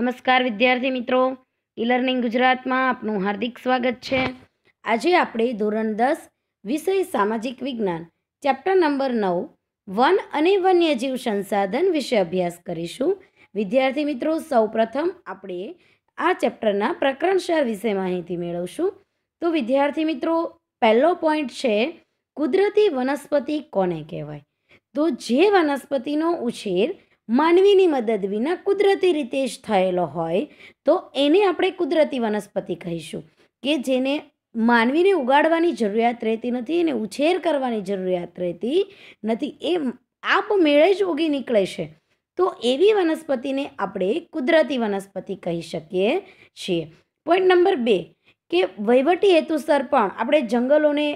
નમસ્કાર વિદ્યાર્થી મિત્રો ઈ ગુજરાતમાં આપનું હાર્દિક સ્વાગત છે આજે આપણે ધોરણ દસ વિષય સામાજિક વિજ્ઞાન ચેપ્ટર નંબર નવ વન અને વન્યજીવ સંસાધન વિશે અભ્યાસ કરીશું વિદ્યાર્થી મિત્રો સૌપ્રથમ આપણે આ ચેપ્ટરના પ્રકરણ વિશે માહિતી મેળવશું તો વિદ્યાર્થી મિત્રો પહેલો પોઈન્ટ છે કુદરતી વનસ્પતિ કોને કહેવાય તો જે વનસ્પતિનો ઉછેર માનવીની મદદ વિના કુદરતી રીતે જ થયેલો હોય તો એને આપણે કુદરતી વનસ્પતિ કહીશું કે જેને માનવીને ઉગાડવાની જરૂરિયાત રહેતી નથી એને ઉછેર કરવાની જરૂરિયાત રહેતી નથી એ આપમેળે જ ઉગી નીકળે છે તો એવી વનસ્પતિને આપણે કુદરતી વનસ્પતિ કહી શકીએ છીએ પોઈન્ટ નંબર બે કે વહીવટી હેતુસર પણ આપણે જંગલોને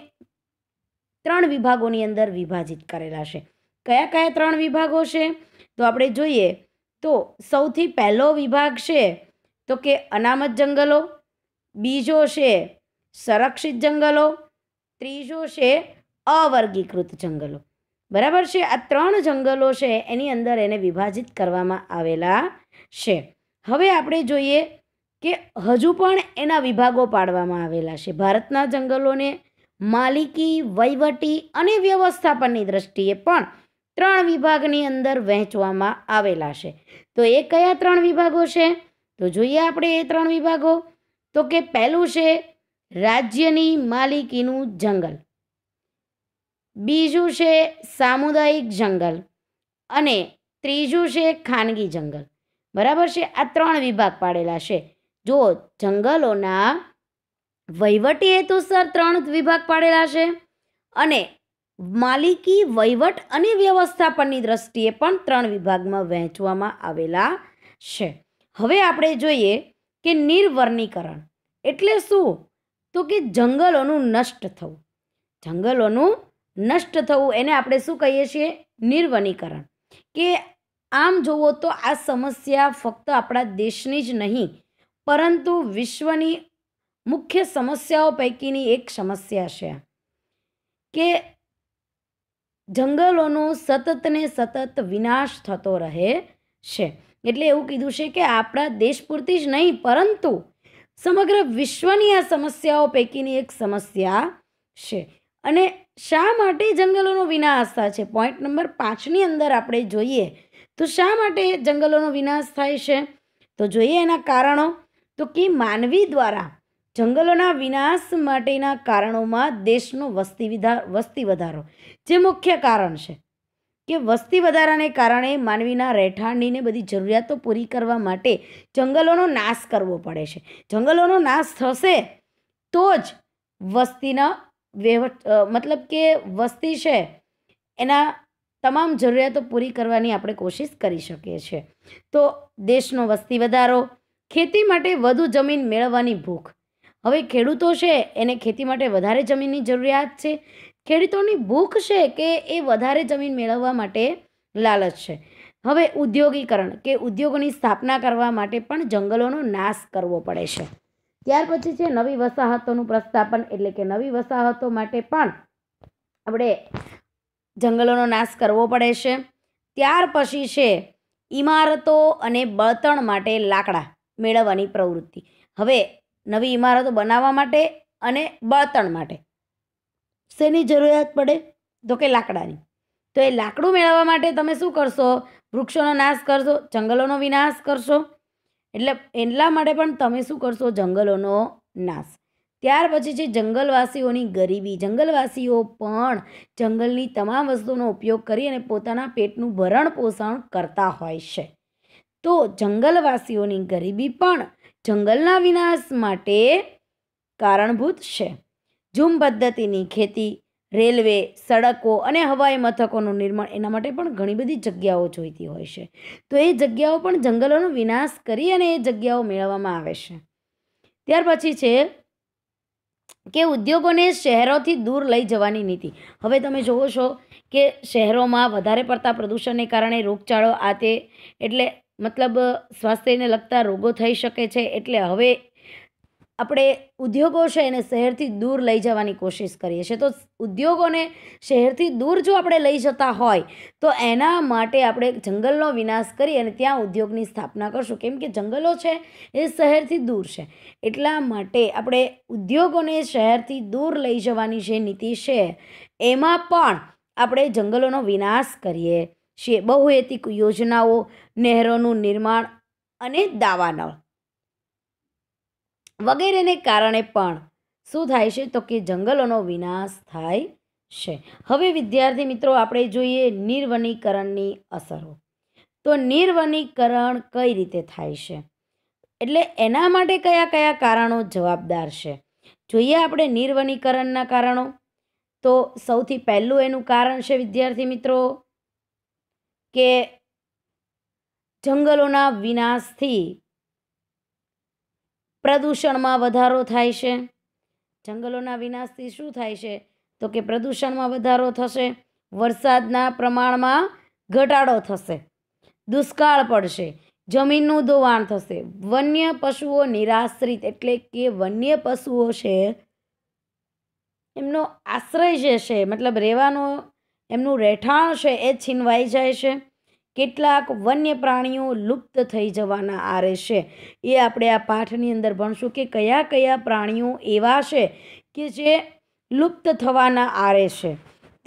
ત્રણ વિભાગોની અંદર વિભાજિત કરેલા છે કયા કયા ત્રણ વિભાગો છે તો આપણે જોઈએ તો સૌથી પહેલો વિભાગ છે તો કે અનામત જંગલો બીજો છે સંરક્ષિત જંગલો ત્રીજો છે અવર્ગીકૃત જંગલો બરાબર છે આ ત્રણ જંગલો છે એની અંદર એને વિભાજિત કરવામાં આવેલા છે હવે આપણે જોઈએ કે હજુ પણ એના વિભાગો પાડવામાં આવેલા છે ભારતના જંગલોને માલિકી વહીવટી અને વ્યવસ્થાપનની દ્રષ્ટિએ પણ ત્રણ વિભાગની અંદર વહેંચવામાં આવેલા છે તો એ કયા ત્રણ વિભાગો છે તો જોઈએ આપણે એ ત્રણ વિભાગો તો કે પહેલું છે રાજ્યની માલિકીનું જંગલ બીજું છે સામુદાયિક જંગલ અને ત્રીજું છે ખાનગી જંગલ બરાબર છે આ ત્રણ વિભાગ પાડેલા છે જો જંગલોના વહીવટી હેતુસર ત્રણ વિભાગ પાડેલા છે અને માલિકી વહીવટ અને વ્યવસ્થાપનની દ્રષ્ટિએ પણ ત્રણ વિભાગમાં વહેંચવામાં આવેલા છે હવે આપણે જોઈએ કે નિર્વર્ણીકરણ એટલે શું તો કે જંગલોનું નષ્ટ થવું જંગલોનું નષ્ટ થવું એને આપણે શું કહીએ છીએ નિર્વનીકરણ કે આમ જોવો તો આ સમસ્યા ફક્ત આપણા દેશની જ નહીં પરંતુ વિશ્વની મુખ્ય સમસ્યાઓ પૈકીની એક સમસ્યા છે કે જંગલોનો સતત ને સતત વિનાશ થતો રહે છે એટલે એવું કીધું છે કે આપણા દેશ પૂરતી જ નહીં પરંતુ સમગ્ર વિશ્વની આ સમસ્યાઓ પૈકીની એક સમસ્યા છે અને શા માટે જંગલોનો વિનાશ થાય છે પોઈન્ટ નંબર પાંચની અંદર આપણે જોઈએ તો શા માટે જંગલોનો વિનાશ થાય છે તો જોઈએ એના કારણો તો કે માનવી દ્વારા જંગલોના વિનાશ માટેના કારણોમાં દેશનો વસ્તી વિધા વસ્તી વધારો જે મુખ્ય કારણ છે કે વસ્તી વધારાને કારણે માનવીના રહેઠાણીને બધી જરૂરિયાતો પૂરી કરવા માટે જંગલોનો નાશ કરવો પડે છે જંગલોનો નાશ થશે તો જ વસ્તીના વહીવટ મતલબ કે વસ્તી છે એના તમામ જરૂરિયાતો પૂરી કરવાની આપણે કોશિશ કરી શકીએ છીએ તો દેશનો વસ્તી વધારો ખેતી માટે વધુ જમીન મેળવવાની ભૂખ હવે ખેડૂતો છે એને ખેતી માટે વધારે જમીનની જરૂરિયાત છે ખેડૂતોની ભૂખ છે કે એ વધારે જમીન મેળવવા માટે લાલચ છે હવે ઉદ્યોગીકરણ કે ઉદ્યોગોની સ્થાપના કરવા માટે પણ જંગલોનો નાશ કરવો પડે છે ત્યાર પછી છે નવી વસાહતોનું પ્રસ્થાપન એટલે કે નવી વસાહતો માટે પણ આપણે જંગલોનો નાશ કરવો પડે છે ત્યાર પછી છે ઇમારતો અને બળતણ માટે લાકડા મેળવવાની પ્રવૃત્તિ હવે નવી ઇમારતો બનાવવા માટે અને બળતણ માટે શેની જરૂરિયાત પડે તો કે લાકડાની તો એ લાકડું મેળવવા માટે તમે શું કરશો વૃક્ષોનો નાશ કરશો જંગલોનો વિનાશ કરશો એટલે એટલા માટે પણ તમે શું કરશો જંગલોનો નાશ ત્યાર પછી છે જંગલવાસીઓની ગરીબી જંગલવાસીઓ પણ જંગલની તમામ વસ્તુનો ઉપયોગ કરી અને પોતાના પેટનું ભરણ પોષણ કરતા હોય છે તો જંગલવાસીઓની ગરીબી પણ જંગલના વિનાશ માટે કારણભૂત છે ઝૂમ પદ્ધતિની ખેતી રેલવે સડકો અને હવાઈ મથકોનું નિર્માણ એના માટે પણ ઘણી બધી જગ્યાઓ જોઈતી હોય છે તો એ જગ્યાઓ પણ જંગલોનો વિનાશ કરી અને એ જગ્યાઓ મેળવવામાં આવે છે ત્યાર પછી છે કે ઉદ્યોગોને શહેરોથી દૂર લઈ જવાની નીતિ હવે તમે જુઓ છો કે શહેરોમાં વધારે પડતા પ્રદૂષણને કારણે રોગચાળો આ તે એટલે મતલબ સ્વાસ્થ્યને લગતા રોગો થઈ શકે છે એટલે હવે આપણે ઉદ્યોગો છે એને શહેરથી દૂર લઈ જવાની કોશિશ કરીએ છીએ તો ઉદ્યોગોને શહેરથી દૂર જો આપણે લઈ જતા હોય તો એના માટે આપણે જંગલનો વિનાશ કરી અને ત્યાં ઉદ્યોગની સ્થાપના કરશું કેમ કે જંગલો છે એ શહેરથી દૂર છે એટલા માટે આપણે ઉદ્યોગોને શહેરથી દૂર લઈ જવાની જે નીતિ છે એમાં પણ આપણે જંગલોનો વિનાશ કરીએ છે બહુહેતિક યોજનાઓ નહેરોનું નિર્માણ અને દાવાનળ વગેરેને કારણે પણ શું થાય છે તો કે જંગલોનો વિનાશ થાય છે હવે વિદ્યાર્થી મિત્રો આપણે જોઈએ નિર્વનીકરણની અસરો તો નિર્વનીકરણ કઈ રીતે થાય છે એટલે એના માટે કયા કયા કારણો જવાબદાર છે જોઈએ આપણે નિર્વનીકરણના કારણો તો સૌથી પહેલું એનું કારણ છે વિદ્યાર્થી મિત્રો કે જંગલોના વિનાશથી પ્રદૂષણમાં વધારો થાય છે જંગલોના વિનાશથી શું થાય છે તો કે પ્રદૂષણમાં વધારો થશે વરસાદના પ્રમાણમાં ઘટાડો થશે દુષ્કાળ પડશે જમીનનું ધોવાણ થશે વન્ય પશુઓ નિરાશ્રિત એટલે કે વન્ય પશુઓ છે એમનો આશ્રય જે છે મતલબ રહેવાનો એમનું રહેઠાણ છે એ છીનવાઈ જાય છે કેટલાક વન્ય પ્રાણીઓ લુપ્ત થઈ જવાના આરે છે એ આપણે આ પાઠની અંદર ભણશું કે કયા કયા પ્રાણીઓ એવા છે કે જે લુપ્ત થવાના આરે છે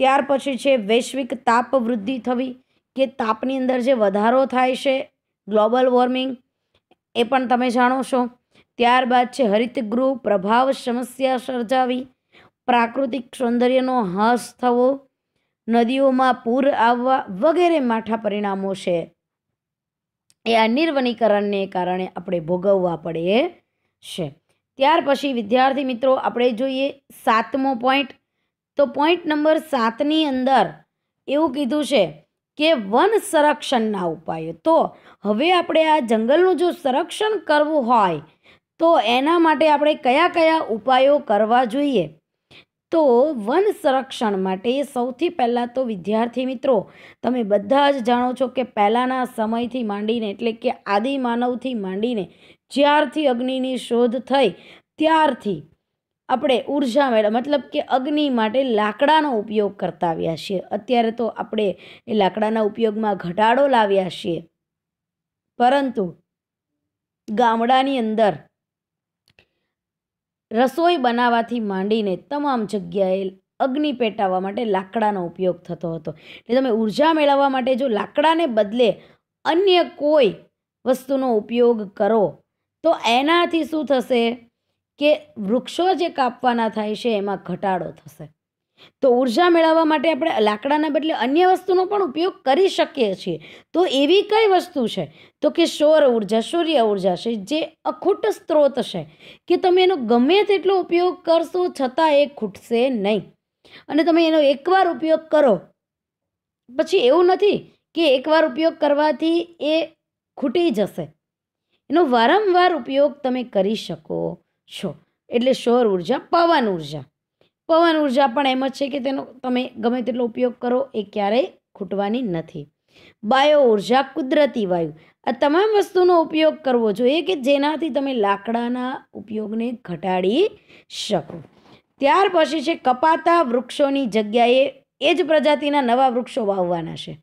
ત્યાર પછી છે વૈશ્વિક તાપ વૃદ્ધિ થવી કે તાપની અંદર જે વધારો થાય છે ગ્લોબલ વોર્મિંગ એ પણ તમે જાણો છો ત્યારબાદ છે હરિતગૃહ પ્રભાવ સમસ્યા સર્જાવી પ્રાકૃતિક સૌંદર્યનો હ્રાસ થવો નદીઓમાં પૂર આવવા વગેરે માઠા પરિણામો છે એ આ નિર્વનીકરણને કારણે આપણે ભોગવવા પડે છે ત્યાર પછી વિદ્યાર્થી મિત્રો આપણે જોઈએ સાતમો પોઈન્ટ તો પોઈન્ટ નંબર સાતની અંદર એવું કીધું છે કે વન સંરક્ષણના ઉપાયો તો હવે આપણે આ જંગલનું જો સંરક્ષણ કરવું હોય તો એના માટે આપણે કયા કયા ઉપાયો કરવા જોઈએ તો વન સંરક્ષણ માટે સૌથી પહેલાં તો વિદ્યાર્થી મિત્રો તમે બધા જ જાણો છો કે પહેલાંના સમયથી માંડીને એટલે કે આદિ માનવથી માંડીને જ્યારથી અગ્નિની શોધ થઈ ત્યારથી આપણે ઉર્જા મેળવ મતલબ કે અગ્નિ માટે લાકડાનો ઉપયોગ કરતા આવ્યા છીએ અત્યારે તો આપણે એ લાકડાના ઉપયોગમાં ઘટાડો લાવ્યા છીએ પરંતુ ગામડાની અંદર રસોઈ બનાવવાથી માંડીને તમામ જગ્યાએ અગ્નિ પેટાવવા માટે લાકડાનો ઉપયોગ થતો હતો એટલે તમે ઉર્જા મેળવવા માટે જો લાકડાને બદલે અન્ય કોઈ વસ્તુનો ઉપયોગ કરો તો એનાથી શું થશે કે વૃક્ષો જે કાપવાના થાય છે એમાં ઘટાડો થશે તો ઉર્જા મેળવવા માટે આપણે લાકડાના બદલે અન્ય વસ્તુનો પણ ઉપયોગ કરી શકીએ છીએ તો એવી કઈ વસ્તુ છે તો કે સૌર ઉર્જા સૂર્ય ઉર્જા છે જે અખૂટ સ્ત્રોત છે કે તમે એનો ગમે તેટલો ઉપયોગ કરશો છતાં એ ખૂટશે નહીં અને તમે એનો એકવાર ઉપયોગ કરો પછી એવું નથી કે એકવાર ઉપયોગ કરવાથી એ ખૂટી જશે એનો વારંવાર ઉપયોગ તમે કરી શકો છો એટલે સૌર ઉર્જા પવન ઉર્જા પવન ઉર્જા પણ એમ જ છે કે તેનો તમે ગમે તેટલો ઉપયોગ કરો એ ક્યારેય ખૂટવાની નથી બાયો ઉર્જા કુદરતી વાયુ આ તમામ વસ્તુનો ઉપયોગ કરવો જોઈએ કે જેનાથી તમે લાકડાના ઉપયોગને ઘટાડી શકો ત્યાર પછી છે કપાતા વૃક્ષોની જગ્યાએ એ જ પ્રજાતિના નવા વૃક્ષો વાવવાના છે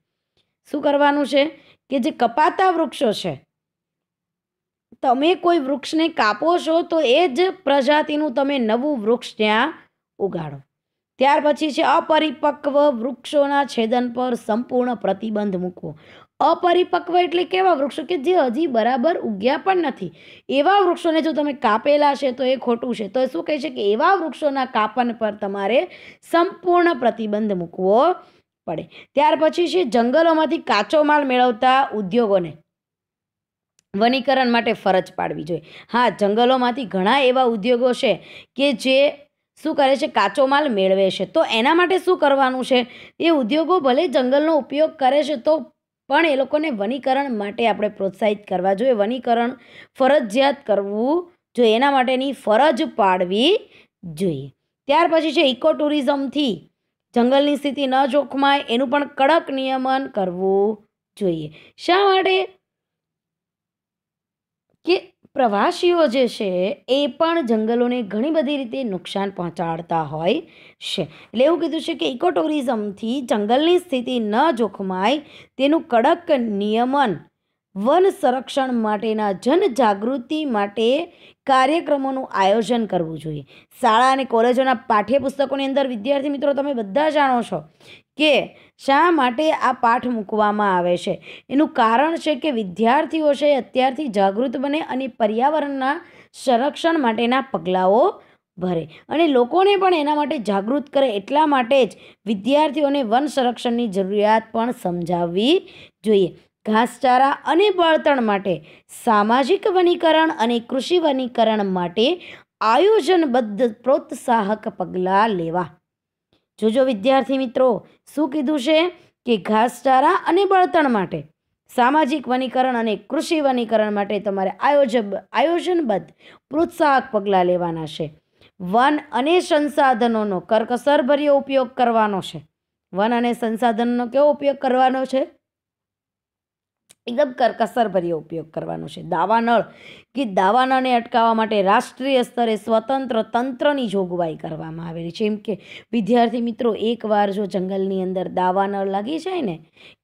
શું કરવાનું છે કે જે કપાતા વૃક્ષો છે તમે કોઈ વૃક્ષને કાપો છો તો એ જ પ્રજાતિનું તમે નવું વૃક્ષ ત્યાં ઉગાડો ત્યાર પછી છે અપરિપક્વ વૃક્ષોના છેદન પર સંપૂર્ણ પ્રતિબંધ મૂકવો અપરિપક્વ એટલે કેવા વૃક્ષો કે જે હજી બરાબર ઉગ્યા પણ નથી એવા વૃક્ષોને જો તમે કાપેલા છે તો એ ખોટું છે તો શું કહે છે કે એવા વૃક્ષોના કાપન પર તમારે સંપૂર્ણ પ્રતિબંધ મૂકવો પડે ત્યાર પછી છે જંગલોમાંથી કાચો માલ મેળવતા ઉદ્યોગોને વનીકરણ માટે ફરજ પાડવી જોઈએ હા જંગલોમાંથી ઘણા એવા ઉદ્યોગો છે કે જે શું કરે છે કાચો માલ મેળવે છે તો એના માટે શું કરવાનું છે એ ઉદ્યોગો ભલે જંગલનો ઉપયોગ કરે છે તો પણ એ લોકોને વનીકરણ માટે આપણે પ્રોત્સાહિત કરવા જોઈએ વનીકરણ ફરજિયાત કરવું જોઈએ એના માટેની ફરજ પાડવી જોઈએ ત્યાર પછી છે ઇકો ટુરિઝમથી જંગલની સ્થિતિ ન જોખમાય એનું પણ કડક નિયમન કરવું જોઈએ શા માટે કે પ્રવાસીઓ જે છે એ પણ જંગલોને ઘણી બધી રીતે નુકસાન પહોંચાડતા હોય છે એટલે એવું કીધું છે કે ઇકો જંગલની સ્થિતિ ન જોખમાય તેનું કડક નિયમન વન સંરક્ષણ માટેના જનજાગૃતિ માટે કાર્યક્રમોનું આયોજન કરવું જોઈએ શાળા અને કોલેજોના પાઠ્યપુસ્તકોની અંદર વિદ્યાર્થી મિત્રો તમે બધા જાણો છો કે શા માટે આ પાઠ મૂકવામાં આવે છે એનું કારણ છે કે વિદ્યાર્થીઓ છે અત્યારથી જાગૃત બને અને પર્યાવરણના સંરક્ષણ માટેના પગલાઓ ભરે અને લોકોને પણ એના માટે જાગૃત કરે એટલા માટે જ વિદ્યાર્થીઓને વન સંરક્ષણની જરૂરિયાત પણ સમજાવવી જોઈએ ઘાસચારા અને બળતણ માટે સામાજિક વનીકરણ અને કૃષિ વનીકરણ માટે આયોજનબદ્ધ પ્રોત્સાહક પગલાં લેવા જોજો વિદ્યાર્થી મિત્રો શું કીધું છે કે ઘાસચારા અને બળતણ માટે સામાજિક વનીકરણ અને કૃષિ વનીકરણ માટે તમારે આયોજન આયોજનબદ્ધ પ્રોત્સાહક પગલાં લેવાના છે વન અને સંસાધનોનો કરકસરભર્યો ઉપયોગ કરવાનો છે વન અને સંસાધનોનો કેવો ઉપયોગ કરવાનો છે એકદમ કરકસરભર્યો ઉપયોગ કરવાનો છે દાવાનળ કે દાવાનળને અટકાવવા માટે રાષ્ટ્રીય સ્તરે સ્વતંત્ર તંત્રની જોગવાઈ કરવામાં આવેલી છે એમ કે વિદ્યાર્થી મિત્રો એકવાર જો જંગલની અંદર દાવાનળ લાગી જાય ને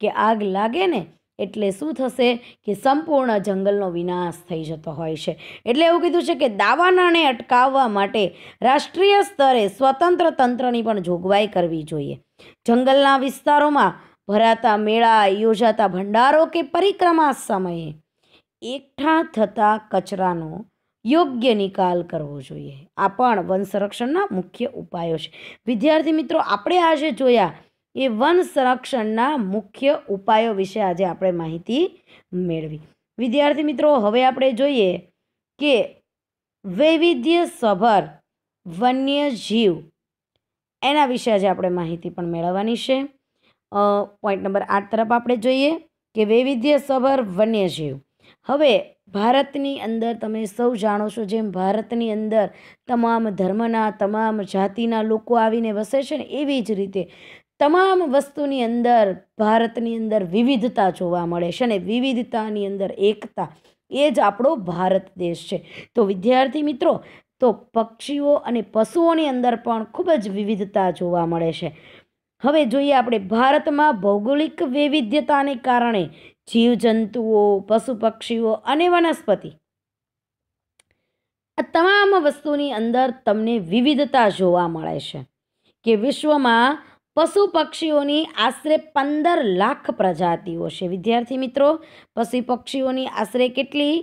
કે આગ લાગે ને એટલે શું થશે કે સંપૂર્ણ જંગલનો વિનાશ થઈ જતો હોય છે એટલે એવું કીધું છે કે દાવાનળને અટકાવવા માટે રાષ્ટ્રીય સ્તરે સ્વતંત્ર તંત્રની પણ જોગવાઈ કરવી જોઈએ જંગલના વિસ્તારોમાં ભરાતા મેળા યોજાતા ભંડારો કે પરિક્રમા સમયે એકઠા થતા કચરાનો યોગ્ય નિકાલ કરવો જોઈએ આ પણ વન સંરક્ષણના મુખ્ય ઉપાયો છે વિદ્યાર્થી મિત્રો આપણે આજે જોયા એ વન સંરક્ષણના મુખ્ય ઉપાયો વિશે આજે આપણે માહિતી મેળવી વિદ્યાર્થી મિત્રો હવે આપણે જોઈએ કે વૈવિધ્ય સભર વન્ય જીવ એના વિશે આજે આપણે માહિતી પણ મેળવવાની છે પોઈન્ટ નંબર આઠ તરફ આપણે જોઈએ કે વૈવિધ્યસભર વન્યજીવ હવે ભારતની અંદર તમે સૌ જાણો છો જેમ ભારતની અંદર તમામ ધર્મના તમામ જાતિના લોકો આવીને વસે છે ને એવી જ રીતે તમામ વસ્તુની અંદર ભારતની અંદર વિવિધતા જોવા મળે છે ને વિવિધતાની અંદર એકતા એ જ આપણો ભારત દેશ છે તો વિદ્યાર્થી મિત્રો તો પક્ષીઓ અને પશુઓની અંદર પણ ખૂબ જ વિવિધતા જોવા મળે છે હવે જોઈએ આપણે ભારતમાં ભૌગોલિક વૈવિધ્યતાને કારણે જીવજંતુઓ પશુ પક્ષીઓ અને વનસ્પતિ આ તમામ વસ્તુની અંદર તમને વિવિધતા જોવા મળે છે કે વિશ્વમાં પશુ પક્ષીઓની આશરે પંદર લાખ પ્રજાતિઓ છે વિદ્યાર્થી મિત્રો પશુ પક્ષીઓની આશરે કેટલી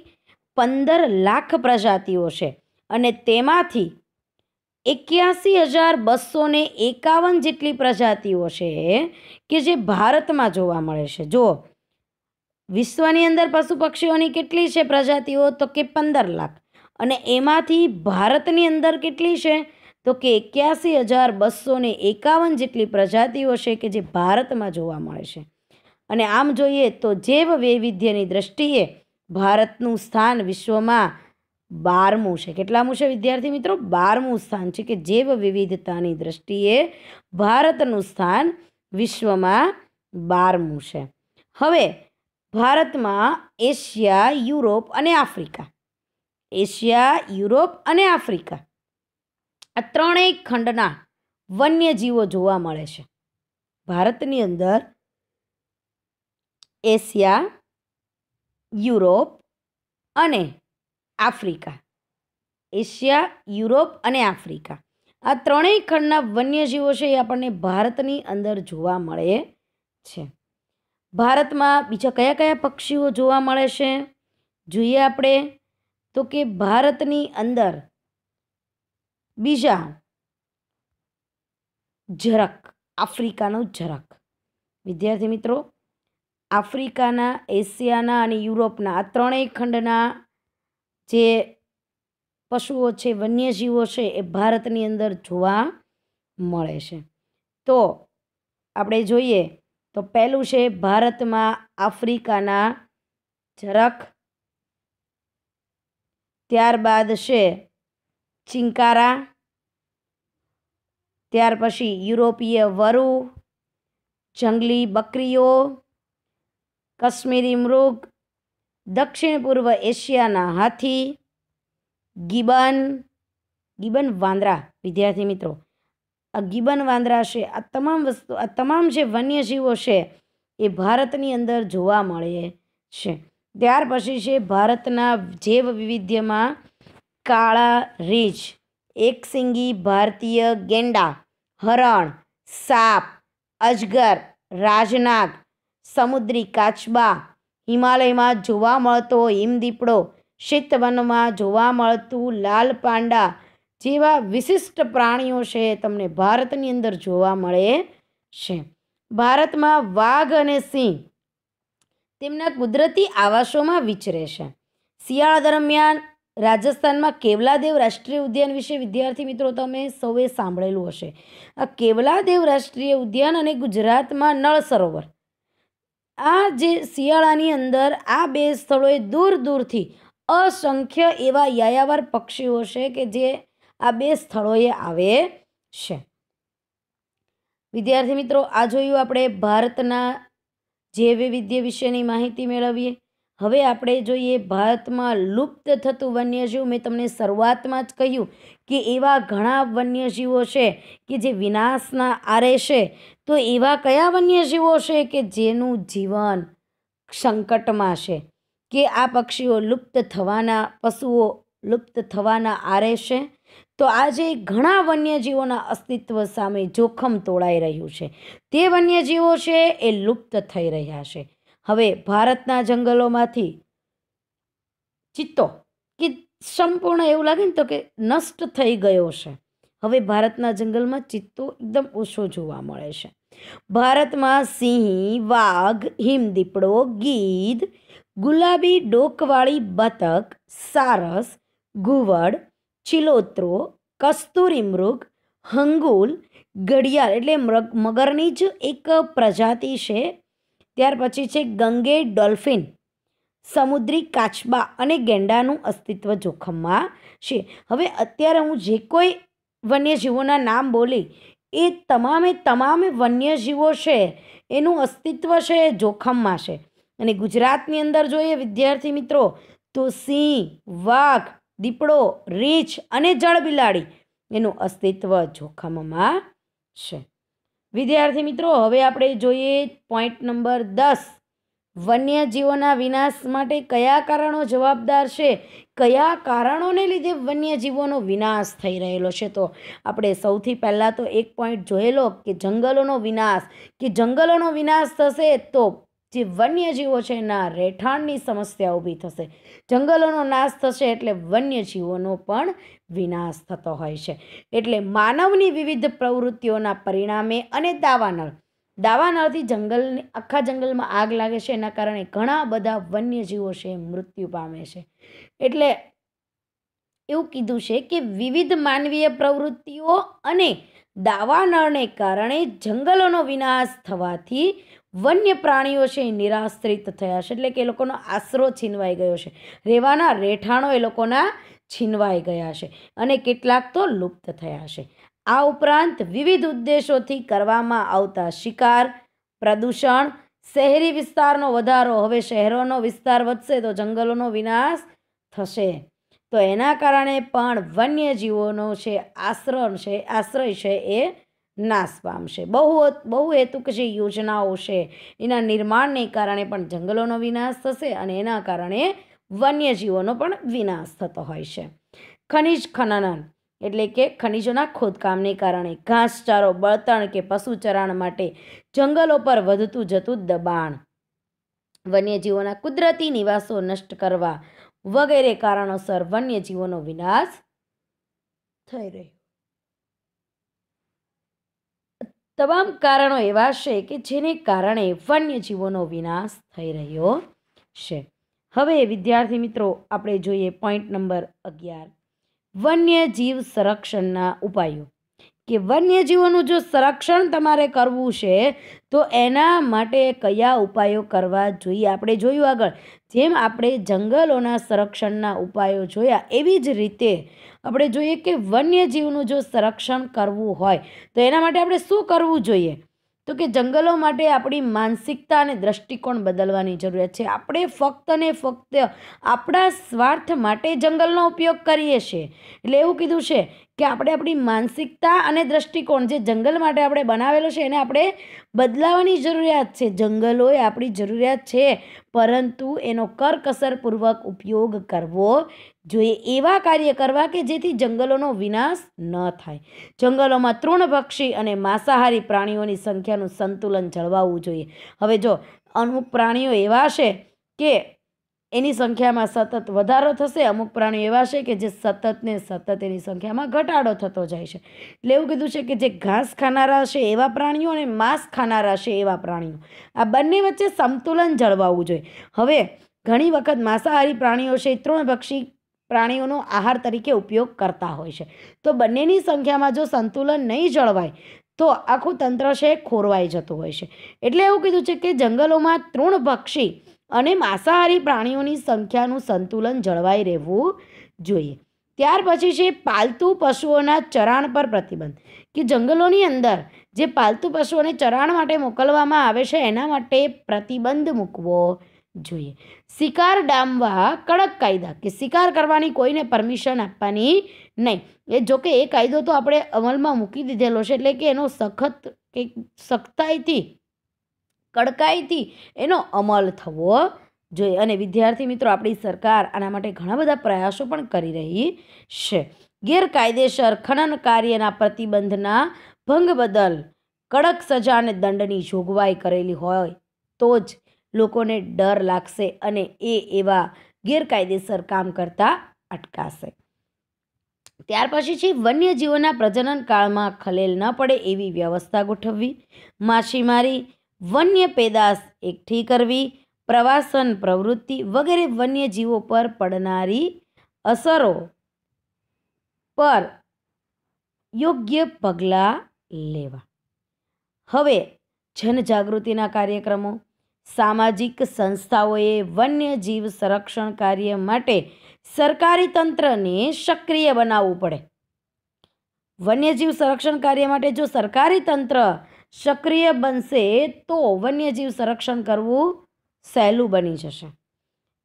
પંદર લાખ પ્રજાતિઓ છે અને તેમાંથી એક્યાસી હજાર બસો ને એકાવન જેટલી પ્રજાતિઓ છે કે જે ભારતમાં જોવા મળે છે જુઓ વિશ્વની અંદર પશુ પક્ષીઓની કેટલી છે પ્રજાતિઓ તો કે પંદર લાખ અને એમાંથી ભારતની અંદર કેટલી છે તો કે એક્યાસી હજાર બસો ને એકાવન જેટલી પ્રજાતિઓ છે કે જે ભારતમાં જોવા મળે છે અને આમ જોઈએ તો જૈવ વૈવિધ્યની દ્રષ્ટિએ ભારતનું સ્થાન વિશ્વમાં બારમું છે કેટલામું છે વિદ્યાર્થી મિત્રો બારમું સ્થાન છે કે જૈવ વિવિધતાની દ્રષ્ટિએ ભારતનું સ્થાન વિશ્વમાં બારમું છે હવે ભારતમાં એશિયા યુરોપ અને આફ્રિકા એશિયા યુરોપ અને આફ્રિકા આ ત્રણેય ખંડના વન્યજીવો જોવા મળે છે ભારતની અંદર એશિયા યુરોપ અને આફ્રિકા એશિયા યુરોપ અને આફ્રિકા આ ત્રણેય ખંડના વન્યજીવો છે એ આપણને ભારતની અંદર જોવા મળે છે ભારતમાં બીજા કયા કયા પક્ષીઓ જોવા મળે છે જોઈએ આપણે તો કે ભારતની અંદર બીજા ઝરક આફ્રિકાનો ઝરક વિદ્યાર્થી મિત્રો આફ્રિકાના એશિયાના અને યુરોપના આ ત્રણેય ખંડના જે પશુઓ છે વન્યજીવો છે એ ભારતની અંદર જોવા મળે છે તો આપણે જોઈએ તો પહેલું છે ભારતમાં આફ્રિકાના જરાક ત્યારબાદ છે ચિંકારા ત્યાર પછી યુરોપીય વરુ જંગલી બકરીઓ કશ્મીરી મૃગ દક્ષિણ પૂર્વ એશિયાના હાથી ગિબન ગિબન વાંદરા વિદ્યાર્થી મિત્રો આ ગિબન વાંદરા છે આ તમામ વસ્તુ આ તમામ જે વન્યજીવો છે એ ભારતની અંદર જોવા મળે છે ત્યાર પછી છે ભારતના જૈવ વૈવિધ્યમાં કાળા રીંછ એકસિંગી ભારતીય ગેંડા હરણ સાપ અજગર રાજનાગ સમુદ્રી કાચબા હિમાલયમાં જોવા મળતો હિમદીપડો વનમાં જોવા મળતું લાલ પાંડા જેવા વિશિષ્ટ પ્રાણીઓ છે તમને ભારતની અંદર જોવા મળે છે ભારતમાં વાઘ અને સિંહ તેમના કુદરતી આવાસોમાં વિચરે છે શિયાળા દરમિયાન રાજસ્થાનમાં કેવલાદેવ રાષ્ટ્રીય ઉદ્યાન વિશે વિદ્યાર્થી મિત્રો તમે સૌએ સાંભળેલું હશે આ કેવલાદેવ રાષ્ટ્રીય ઉદ્યાન અને ગુજરાતમાં નળ સરોવર આ જે શિયાળાની અંદર આ બે સ્થળોએ દૂર દૂરથી અસંખ્ય એવા યાયાવર પક્ષીઓ છે કે જે આ બે સ્થળોએ આવે છે વિદ્યાર્થી મિત્રો આ જોયું આપણે ભારતના જૈવ વિદ્ય વિશેની માહિતી મેળવીએ હવે આપણે જોઈએ ભારતમાં લુપ્ત થતું વન્યજીવ મેં તમને શરૂઆતમાં જ કહ્યું કે એવા ઘણા વન્યજીવો છે કે જે વિનાશના આરે છે તો એવા કયા વન્યજીવો છે કે જેનું જીવન સંકટમાં છે કે આ પક્ષીઓ લુપ્ત થવાના પશુઓ લુપ્ત થવાના આરે છે તો આજે ઘણા વન્યજીવોના અસ્તિત્વ સામે જોખમ તોળાઈ રહ્યું છે તે વન્યજીવો છે એ લુપ્ત થઈ રહ્યા છે હવે ભારતના જંગલોમાંથી ચિત્તો કે સંપૂર્ણ એવું લાગે ને તો કે નષ્ટ થઈ ગયો છે હવે ભારતના જંગલમાં ચિત્તો એકદમ ઓછો જોવા મળે છે ભારતમાં સિંહ વાઘ હિમદીપડો ગીધ ગુલાબી ડોકવાળી બતક સારસ ઘુવડ ચિલોત્રો કસ્તુરી મૃગ હંગુલ ઘડિયાળ એટલે મગરની જ એક પ્રજાતિ છે ત્યાર પછી છે ગંગે ડોલ્ફિન સમુદ્રી કાચબા અને ગેંડાનું અસ્તિત્વ જોખમમાં છે હવે અત્યારે હું જે કોઈ વન્યજીવોના નામ બોલી એ તમામે તમામ વન્યજીવો છે એનું અસ્તિત્વ છે જોખમમાં છે અને ગુજરાતની અંદર જોઈએ વિદ્યાર્થી મિત્રો તો સિંહ વાઘ દીપડો રીંછ અને જળ બિલાડી એનું અસ્તિત્વ જોખમમાં છે વિદ્યાર્થી મિત્રો હવે આપણે જોઈએ પોઈન્ટ નંબર દસ વન્યજીવોના વિનાશ માટે કયા કારણો જવાબદાર છે કયા કારણોને લીધે વન્યજીવોનો વિનાશ થઈ રહેલો છે તો આપણે સૌથી પહેલાં તો એક પોઈન્ટ જોયેલો કે જંગલોનો વિનાશ કે જંગલોનો વિનાશ થશે તો જે વન્યજીવો છે એના રહેઠાણની સમસ્યા ઊભી થશે જંગલોનો નાશ થશે એટલે વન્યજીવોનો પણ વિનાશ થતો હોય છે એટલે માનવની વિવિધ પ્રવૃત્તિઓના પરિણામે અને દાવાનળ દાવાનળથી જંગલને આખા જંગલમાં આગ લાગે છે એના કારણે ઘણા બધા વન્યજીવો છે મૃત્યુ પામે છે એટલે એવું કીધું છે કે વિવિધ માનવીય પ્રવૃત્તિઓ અને દાવાનળને કારણે જંગલોનો વિનાશ થવાથી વન્ય પ્રાણીઓ છે એ નિરાશ્રિત થયા છે એટલે કે એ લોકોનો આશરો છીનવાઈ ગયો છે રહેવાના રહેઠાણો એ લોકોના છીનવાઈ ગયા છે અને કેટલાક તો લુપ્ત થયા છે આ ઉપરાંત વિવિધ ઉદ્દેશોથી કરવામાં આવતા શિકાર પ્રદૂષણ શહેરી વિસ્તારનો વધારો હવે શહેરોનો વિસ્તાર વધશે તો જંગલોનો વિનાશ થશે તો એના કારણે પણ વન્યજીવોનો છે આશ્રમ છે આશ્રય છે એ નાશ પામશે બહુ બહુ હેતુક જે યોજનાઓ છે એના નિર્માણને કારણે પણ જંગલોનો વિનાશ થશે અને એના કારણે વન્યજીવોનો પણ વિનાશ થતો હોય છે ખનિજ ખનન એટલે કે ખનિજોના ખોદકામને કારણે ઘાસચારો બળતણ કે પશુચરાણ માટે જંગલો પર વધતું જતું દબાણ વન્યજીવોના કુદરતી નિવાસો નષ્ટ કરવા વગેરે કારણોસર વન્યજીવોનો વિનાશ થઈ રહ્યો તમામ કારણો એવા છે કે જેને કારણે વન્યજીવોનો વિનાશ થઈ રહ્યો છે હવે વિદ્યાર્થી મિત્રો આપણે જોઈએ પોઈન્ટ નંબર અગિયાર વન્યજીવ સંરક્ષણના ઉપાયો કે વન્યજીવોનું જો સંરક્ષણ તમારે કરવું છે તો એના માટે કયા ઉપાયો કરવા જોઈએ આપણે જોયું આગળ જેમ આપણે જંગલોના સંરક્ષણના ઉપાયો જોયા એવી જ રીતે આપણે જોઈએ કે વન્યજીવનું જો સંરક્ષણ કરવું હોય તો એના માટે આપણે શું કરવું જોઈએ તો કે જંગલો માટે આપણી માનસિકતા અને દ્રષ્ટિકોણ બદલવાની જરૂરિયાત છે આપણે ફક્ત ને ફક્ત આપણા સ્વાર્થ માટે જંગલનો ઉપયોગ કરીએ છીએ એટલે એવું કીધું છે કે આપણે આપણી માનસિકતા અને દ્રષ્ટિકોણ જે જંગલ માટે આપણે બનાવેલો છે એને આપણે બદલાવવાની જરૂરિયાત છે જંગલો એ આપણી જરૂરિયાત છે પરંતુ એનો કરકસરપૂર્વક ઉપયોગ કરવો જોઈએ એવા કાર્ય કરવા કે જેથી જંગલોનો વિનાશ ન થાય જંગલોમાં તૃણભક્ષી અને માંસાહારી પ્રાણીઓની સંખ્યાનું સંતુલન જળવાવું જોઈએ હવે જો અમુક પ્રાણીઓ એવા છે કે એની સંખ્યામાં સતત વધારો થશે અમુક પ્રાણીઓ એવા છે કે જે સતત ને સતત એની સંખ્યામાં ઘટાડો થતો જાય છે એટલે એવું કીધું છે કે જે ઘાસ ખાનારા છે એવા પ્રાણીઓ અને માંસ ખાનારા છે એવા પ્રાણીઓ આ બંને વચ્ચે સંતુલન જળવાવું જોઈએ હવે ઘણી વખત માંસાહારી પ્રાણીઓ છે ત્રણ પક્ષી પ્રાણીઓનો આહાર તરીકે ઉપયોગ કરતા હોય છે તો બંનેની સંખ્યામાં જો સંતુલન નહીં જળવાય તો આખું તંત્ર છે ખોરવાઈ જતું હોય છે એટલે એવું કીધું છે કે જંગલોમાં તૃણ પક્ષી અને માંસાહારી પ્રાણીઓની સંખ્યાનું સંતુલન જળવાઈ રહેવું જોઈએ ત્યાર પછી છે પાલતુ પશુઓના ચરાણ પર પ્રતિબંધ કે જંગલોની અંદર જે પાલતુ પશુઓને ચરાણ માટે મોકલવામાં આવે છે એના માટે પ્રતિબંધ મૂકવો જોઈએ શિકાર ડામવા કડક કાયદા કે શિકાર કરવાની કોઈને પરમિશન આપવાની નહીં એ જોકે એ કાયદો તો આપણે અમલમાં મૂકી દીધેલો છે એટલે કે એનો સખત કે સખ્તાઈથી કડકાઈથી એનો અમલ થવો જોઈએ અને વિદ્યાર્થી મિત્રો આપણી સરકાર આના માટે ઘણા બધા પ્રયાસો પણ કરી રહી છે ગેરકાયદેસર ખનન કાર્યના પ્રતિબંધના ભંગ બદલ કડક સજા અને દંડની જોગવાઈ કરેલી હોય તો જ લોકોને ડર લાગશે અને એ એવા ગેરકાયદેસર કામ કરતા અટકાશે ત્યાર પછી છે વન્યજીવોના પ્રજનન કાળમાં ખલેલ ન પડે એવી વ્યવસ્થા ગોઠવવી માછીમારી વન્ય પેદાશ એકઠી કરવી પ્રવાસન પ્રવૃત્તિ વગેરે વન્યજીવો પર પડનારી અસરો પર યોગ્ય પગલાં લેવા હવે જનજાગૃતિના કાર્યક્રમો સામાજિક સંસ્થાઓએ વન્યજીવ સંરક્ષણ કાર્ય માટે સરકારી તંત્રને સક્રિય બનાવવું પડે વન્યજીવ સંરક્ષણ કાર્ય માટે જો સરકારી તંત્ર સક્રિય બનશે તો વન્યજીવ સંરક્ષણ કરવું સહેલું બની જશે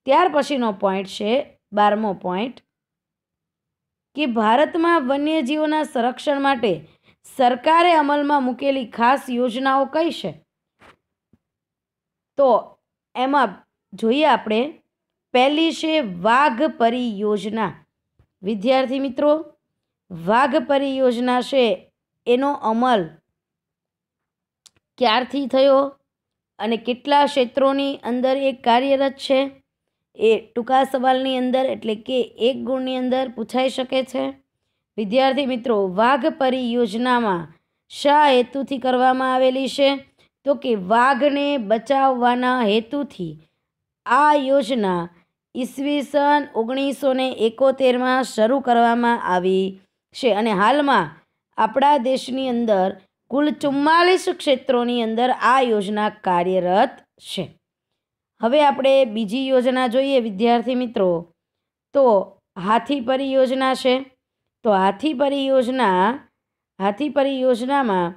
ત્યાર પછીનો પોઈન્ટ છે બારમો પોઈન્ટ કે ભારતમાં વન્યજીવોના સંરક્ષણ માટે સરકારે અમલમાં મૂકેલી ખાસ યોજનાઓ કઈ છે તો એમાં જોઈએ આપણે પહેલી છે વાઘ પરિયોજના વિદ્યાર્થી મિત્રો વાઘ પરિયોજના છે એનો અમલ ક્યારથી થયો અને કેટલા ક્ષેત્રોની અંદર એ કાર્યરત છે એ ટૂંકા સવાલની અંદર એટલે કે એક ગુણની અંદર પૂછાઈ શકે છે વિદ્યાર્થી મિત્રો વાઘ પરિયોજનામાં શા હેતુથી કરવામાં આવેલી છે તો કે વાઘને બચાવવાના હેતુથી આ યોજના ઈસવીસન ઓગણીસો ને એકોતેરમાં શરૂ કરવામાં આવી છે અને હાલમાં આપણા દેશની અંદર કુલ ચુમ્માલીસ ક્ષેત્રોની અંદર આ યોજના કાર્યરત છે હવે આપણે બીજી યોજના જોઈએ વિદ્યાર્થી મિત્રો તો હાથી પરિયોજના છે તો હાથી પરિયોજના હાથી પરિયોજનામાં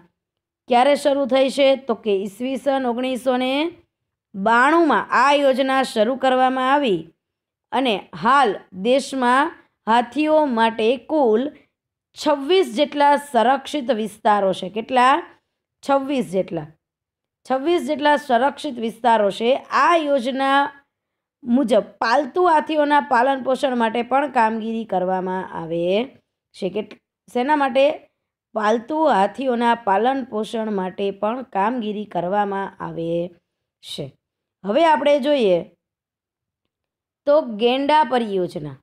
ક્યારે શરૂ થઈ છે તો કે ઈસવીસન ઓગણીસો ને બાણુંમાં આ યોજના શરૂ કરવામાં આવી અને હાલ દેશમાં હાથીઓ માટે કુલ છવ્વીસ જેટલા સંરક્ષિત વિસ્તારો છે કેટલા છવ્વીસ જેટલા છવ્વીસ જેટલા સંરક્ષિત વિસ્તારો છે આ યોજના મુજબ પાલતુ હાથીઓના પાલન પોષણ માટે પણ કામગીરી કરવામાં આવે છે કે શેના માટે પાલતુ હાથીઓના પાલન પોષણ માટે પણ કામગીરી કરવામાં આવે છે હવે આપણે જોઈએ તો ગેંડા પરિયોજના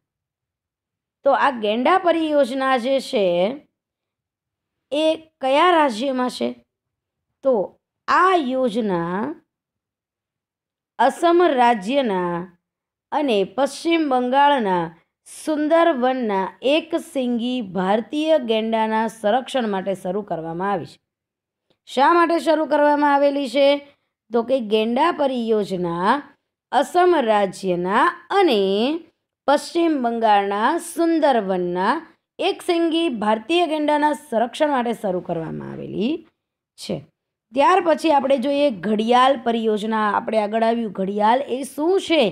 તો આ ગેંડા પરિયોજના જે છે એ કયા રાજ્યમાં છે તો આ યોજના અસમ રાજ્યના અને પશ્ચિમ બંગાળના સુંદરવનના એક સિંગી ભારતીય ગેંડાના સંરક્ષણ માટે શરૂ કરવામાં આવી છે શા માટે શરૂ કરવામાં આવેલી છે તો કે ગેંડા પરિયોજના અસમ રાજ્યના અને પશ્ચિમ બંગાળના સુંદરવનના એક સિંગી ભારતીય ગેંડાના સંરક્ષણ માટે શરૂ કરવામાં આવેલી છે ત્યાર પછી આપણે જોઈએ ઘડિયાળ પરિયોજના આપણે આગળ આવ્યું ઘડિયાળ એ શું છે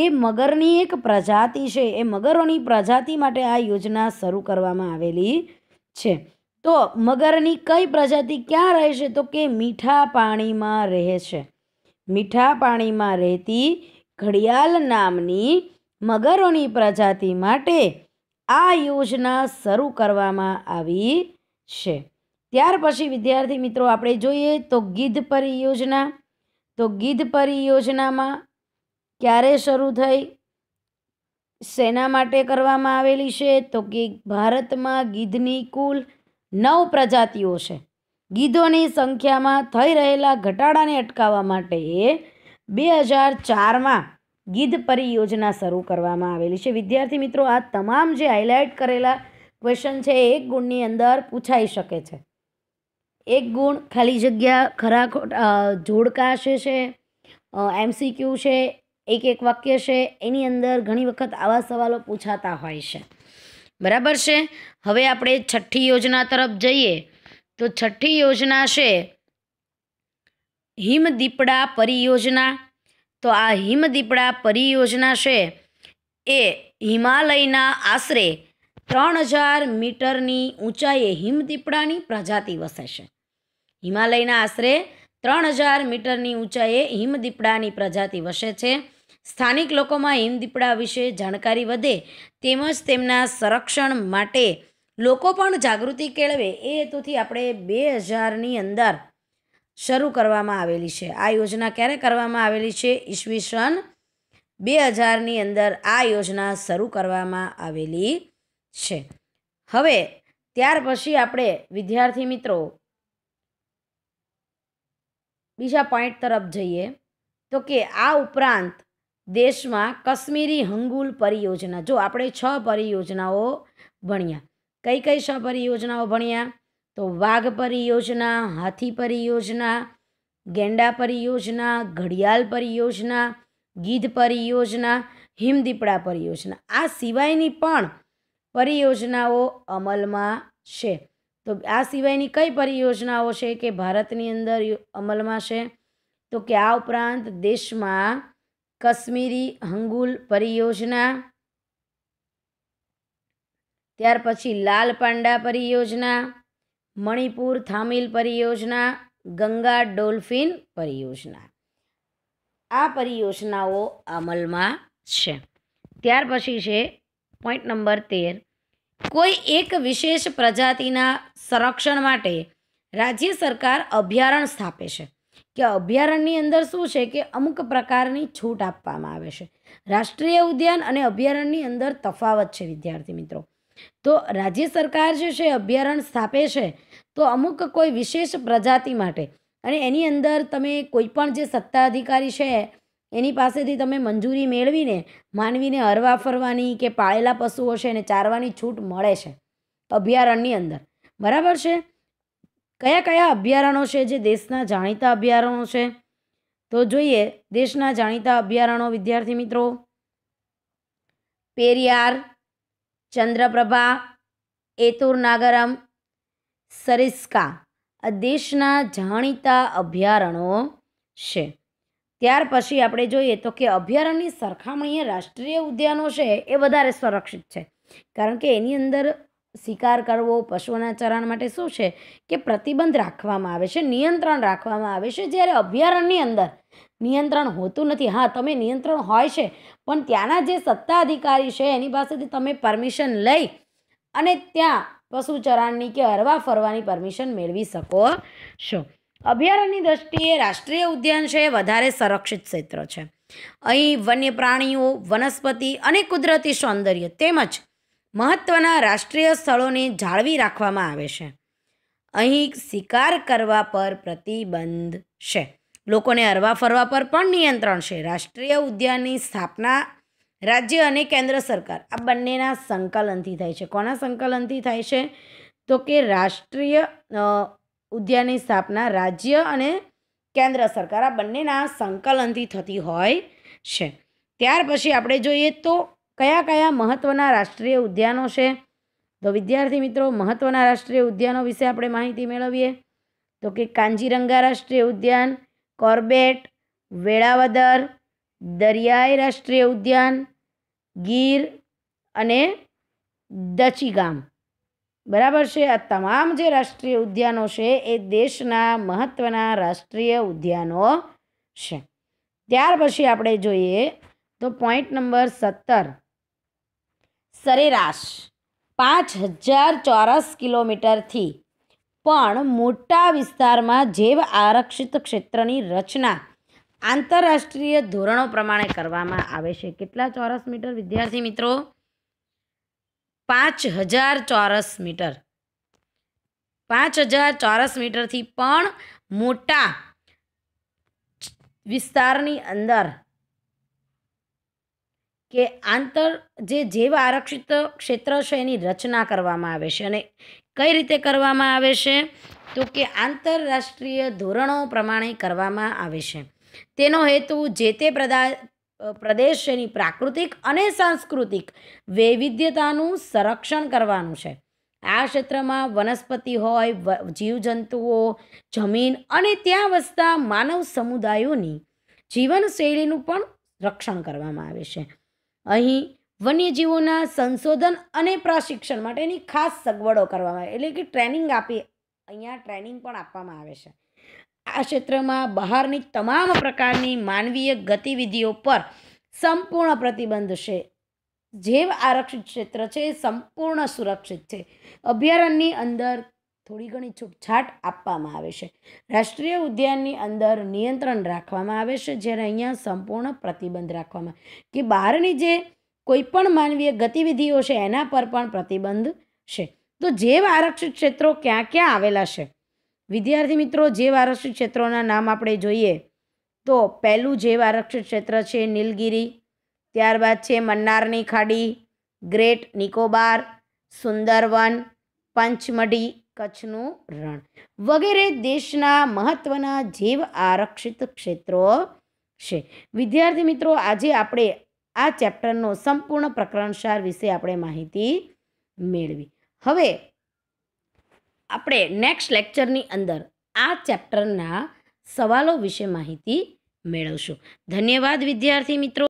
એ મગરની એક પ્રજાતિ છે એ મગરોની પ્રજાતિ માટે આ યોજના શરૂ કરવામાં આવેલી છે તો મગરની કઈ પ્રજાતિ ક્યાં રહે છે તો કે મીઠા પાણીમાં રહે છે મીઠા પાણીમાં રહેતી ઘડિયાળ નામની મગરોની પ્રજાતિ માટે આ યોજના શરૂ કરવામાં આવી છે ત્યાર પછી વિદ્યાર્થી મિત્રો આપણે જોઈએ તો ગીધ પરિયોજના તો ગીધ પરિયોજનામાં ક્યારે શરૂ થઈ શેના માટે કરવામાં આવેલી છે તો કે ભારતમાં ગીધની કુલ નવ પ્રજાતિઓ છે ગીધોની સંખ્યામાં થઈ રહેલા ઘટાડાને અટકાવવા માટે બે હજાર ચારમાં ગીધ પરિયોજના શરૂ કરવામાં આવેલી છે વિદ્યાર્થી મિત્રો આ તમામ જે હાઇલાઇટ કરેલા ક્વેશ્ચન છે એક ગુણની અંદર પૂછાઈ શકે છે એક ગુણ ખાલી જગ્યા ખરા જોડકાશે છે એમસીક્યુ છે એક એક વાક્ય છે એની અંદર ઘણી વખત આવા સવાલો પૂછાતા હોય છે બરાબર છે હવે આપણે છઠ્ઠી યોજના તરફ જઈએ તો છઠ્ઠી યોજના છે હિમદીપડા પરિયોજના તો આ હિમદીપડા પરિયોજના છે એ હિમાલયના આશરે ત્રણ હજાર મીટરની ઊંચાઈએ હિમદીપડાની પ્રજાતિ વસે છે હિમાલયના આશરે ત્રણ હજાર મીટરની ઊંચાઈએ હિમદીપડાની પ્રજાતિ વસે છે સ્થાનિક લોકોમાં હિમદીપડા વિશે જાણકારી વધે તેમજ તેમના સંરક્ષણ માટે લોકો પણ જાગૃતિ કેળવે એ હેતુથી આપણે બે હજારની અંદર શરૂ કરવામાં આવેલી છે આ યોજના ક્યારે કરવામાં આવેલી છે ઈસવીસન બે હજારની અંદર આ યોજના શરૂ કરવામાં આવેલી છે હવે ત્યાર પછી આપણે વિદ્યાર્થી મિત્રો બીજા પોઈન્ટ તરફ જઈએ તો કે આ ઉપરાંત દેશમાં કશ્મીરી હંગુલ પરિયોજના જો આપણે છ પરિયોજનાઓ ભણ્યા કઈ કઈ છ પરિયોજનાઓ ભણ્યા તો વાઘ પરિયોજના હાથી પરિયોજના ગેંડા પરિયોજના ઘડિયાળ પરિયોજના ગીધ પરિયોજના હિમદીપડા પરિયોજના આ સિવાયની પણ પરિયોજનાઓ અમલમાં છે તો આ સિવાયની કઈ પરિયોજનાઓ છે કે ભારતની અંદર અમલમાં છે તો કે આ ઉપરાંત દેશમાં કશ્મીરી હંગુલ પરિયોજના ત્યાર પછી લાલ પાંડા પરિયોજના મણિપુર થામિલ પરિયોજના ગંગા ડોલ્ફિન પરિયોજના આ પરિયોજનાઓ અમલમાં છે ત્યાર પછી છે પોઈન્ટ નંબર તેર કોઈ એક વિશેષ પ્રજાતિના સંરક્ષણ માટે રાજ્ય સરકાર અભયારણ્ય સ્થાપે છે કે અભયારણ્યની અંદર શું છે કે અમુક પ્રકારની છૂટ આપવામાં આવે છે રાષ્ટ્રીય ઉદ્યાન અને અભયારણ્યની અંદર તફાવત છે વિદ્યાર્થી મિત્રો તો રાજ્ય સરકાર જે છે અભયારણ્ય સ્થાપે છે તો અમુક કોઈ વિશેષ પ્રજાતિ માટે અને એની અંદર તમે કોઈ પણ જે અધિકારી છે એની પાસેથી તમે મંજૂરી મેળવીને માનવીને હરવા ફરવાની કે પાળેલા પશુઓ છે એને ચારવાની છૂટ મળે છે અભયારણ્યની અંદર બરાબર છે કયા કયા અભયારણ્યો છે જે દેશના જાણીતા અભયારણ્યો છે તો જોઈએ દેશના જાણીતા અભયારણ્યો વિદ્યાર્થી મિત્રો પેરિયાર ચંદ્રપ્રભા એતુર નાગરમ સરિસ્કા આ દેશના જાણીતા અભયારણ્યો છે ત્યાર પછી આપણે જોઈએ તો કે અભયારણ્યની સરખામણીએ રાષ્ટ્રીય ઉદ્યાનો છે એ વધારે સુરક્ષિત છે કારણ કે એની અંદર શિકાર કરવો પશુઓના ચરણ માટે શું છે કે પ્રતિબંધ રાખવામાં આવે છે નિયંત્રણ રાખવામાં આવે છે જ્યારે અભયારણ્યની અંદર નિયંત્રણ હોતું નથી હા તમે નિયંત્રણ હોય છે પણ ત્યાંના જે સત્તા અધિકારી છે એની પાસેથી તમે પરમિશન લઈ અને ત્યાં પશુ ચરાણની કે હરવા ફરવાની પરમિશન મેળવી શકો છો અભયારણ્યની દ્રષ્ટિએ રાષ્ટ્રીય ઉદ્યાન છે વધારે સંરક્ષિત ક્ષેત્ર છે અહીં વન્ય પ્રાણીઓ વનસ્પતિ અને કુદરતી સૌંદર્ય તેમજ મહત્ત્વના રાષ્ટ્રીય સ્થળોને જાળવી રાખવામાં આવે છે અહીં શિકાર કરવા પર પ્રતિબંધ છે લોકોને હરવા ફરવા પર પણ નિયંત્રણ છે રાષ્ટ્રીય ઉદ્યાનની સ્થાપના રાજ્ય અને કેન્દ્ર સરકાર આ બંનેના સંકલનથી થાય છે કોના સંકલનથી થાય છે તો કે રાષ્ટ્રીય ઉદ્યાનની સ્થાપના રાજ્ય અને કેન્દ્ર સરકાર આ બંનેના સંકલનથી થતી હોય છે ત્યાર પછી આપણે જોઈએ તો કયા કયા મહત્ત્વના રાષ્ટ્રીય ઉદ્યાનો છે તો વિદ્યાર્થી મિત્રો મહત્ત્વના રાષ્ટ્રીય ઉદ્યાનો વિશે આપણે માહિતી મેળવીએ તો કે કાંજીરંગા રાષ્ટ્રીય ઉદ્યાન કોર્બેટ વેળાવદર દરિયાઈ રાષ્ટ્રીય ઉદ્યાન ગીર અને દચીગામ બરાબર છે આ તમામ જે રાષ્ટ્રીય ઉદ્યાનો છે એ દેશના મહત્ત્વના રાષ્ટ્રીય ઉદ્યાનો છે ત્યાર પછી આપણે જોઈએ તો પોઈન્ટ નંબર સત્તર સરેરાશ પાંચ હજાર ચોરસ કિલોમીટરથી પણ મોટા વિસ્તારમાં જૈવ આરક્ષિત ક્ષેત્રની રચના આંતરરાષ્ટ્રીય ધોરણો પ્રમાણે કરવામાં આવે છે કેટલા ચોરસ મીટર વિદ્યાર્થી મિત્રો પાંચ હજાર ચોરસ મીટર પાંચ હજાર ચોરસ મીટરથી પણ મોટા વિસ્તારની અંદર કે આંતર જે જૈવ આરક્ષિત ક્ષેત્ર છે એની રચના કરવામાં આવે છે અને કઈ રીતે કરવામાં આવે છે તો કે આંતરરાષ્ટ્રીય ધોરણો પ્રમાણે કરવામાં આવે છે તેનો હેતુ જે તે પ્રદેશ એની પ્રાકૃતિક અને સાંસ્કૃતિક વૈવિધ્યતાનું સંરક્ષણ કરવાનું છે આ ક્ષેત્રમાં વનસ્પતિ હોય જીવજંતુઓ જમીન અને ત્યાં વસતા માનવ સમુદાયોની જીવનશૈલીનું પણ રક્ષણ કરવામાં આવે છે અહીં વન્યજીવોના સંશોધન અને પ્રશિક્ષણ માટેની ખાસ સગવડો કરવામાં આવે એટલે કે ટ્રેનિંગ આપી અહીંયા ટ્રેનિંગ પણ આપવામાં આવે છે આ ક્ષેત્રમાં બહારની તમામ પ્રકારની માનવીય ગતિવિધિઓ પર સંપૂર્ણ પ્રતિબંધ છે જે આરક્ષિત ક્ષેત્ર છે એ સંપૂર્ણ સુરક્ષિત છે અભયારણ્યની અંદર થોડી ઘણી છૂટછાટ આપવામાં આવે છે રાષ્ટ્રીય ઉદ્યાનની અંદર નિયંત્રણ રાખવામાં આવે છે જ્યારે અહીંયા સંપૂર્ણ પ્રતિબંધ રાખવામાં કે બહારની જે કોઈપણ માનવીય ગતિવિધિઓ છે એના પર પણ પ્રતિબંધ છે તો જૈવ આરક્ષિત ક્ષેત્રો ક્યાં ક્યાં આવેલા છે વિદ્યાર્થી મિત્રો જૈવ આરક્ષિત ક્ષેત્રોના નામ આપણે જોઈએ તો પહેલું જૈવ આરક્ષિત ક્ષેત્ર છે નીલગીરી ત્યારબાદ છે મન્નારની ખાડી ગ્રેટ નિકોબાર સુંદરવન પંચમઢી કચ્છનું રણ વગેરે દેશના મહત્ત્વના જૈવ આરક્ષિત ક્ષેત્રો છે વિદ્યાર્થી મિત્રો આજે આપણે આ ચેપ્ટરનો સંપૂર્ણ પ્રકરણસાર વિશે આપણે માહિતી મેળવી હવે આપણે નેક્સ્ટ લેક્ચરની અંદર આ ચેપ્ટરના સવાલો વિશે માહિતી મેળવશું ધન્યવાદ વિદ્યાર્થી મિત્રો